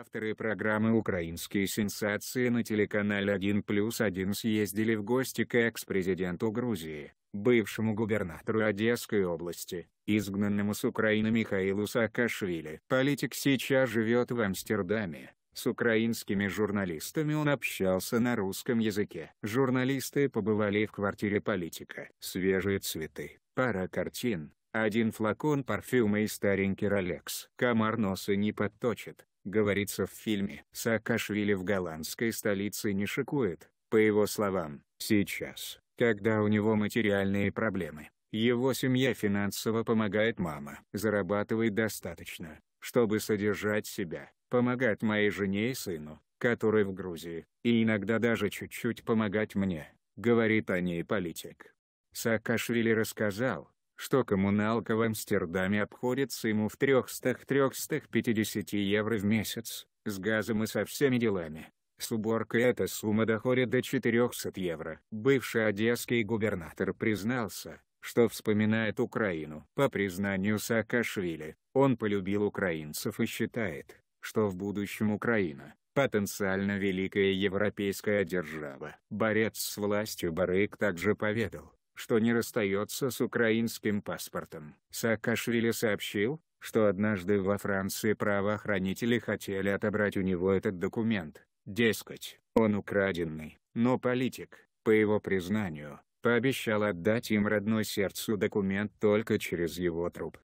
Авторы программы «Украинские сенсации» на телеканале 1 плюс 1 съездили в гости к экс-президенту Грузии, бывшему губернатору Одесской области, изгнанному с Украины Михаилу Саакашвили. Политик сейчас живет в Амстердаме. С украинскими журналистами он общался на русском языке. Журналисты побывали в квартире политика. Свежие цветы, пара картин, один флакон парфюма и старенький Ролекс. Комар носа не подточит говорится в фильме. Саакашвили в голландской столице не шикует, по его словам, сейчас, когда у него материальные проблемы, его семья финансово помогает мама. Зарабатывает достаточно, чтобы содержать себя, помогать моей жене и сыну, который в Грузии, и иногда даже чуть-чуть помогать мне, говорит о ней политик. Саакашвили рассказал, что коммуналка в Амстердаме обходится ему в 300-350 евро в месяц, с газом и со всеми делами. С уборкой эта сумма доходит до 400 евро. Бывший одесский губернатор признался, что вспоминает Украину. По признанию Саакашвили, он полюбил украинцев и считает, что в будущем Украина – потенциально великая европейская держава. Борец с властью Барык также поведал, что не расстается с украинским паспортом. Саакашвили сообщил, что однажды во Франции правоохранители хотели отобрать у него этот документ. Дескать, он украденный, но политик, по его признанию, пообещал отдать им родной сердцу документ только через его труп.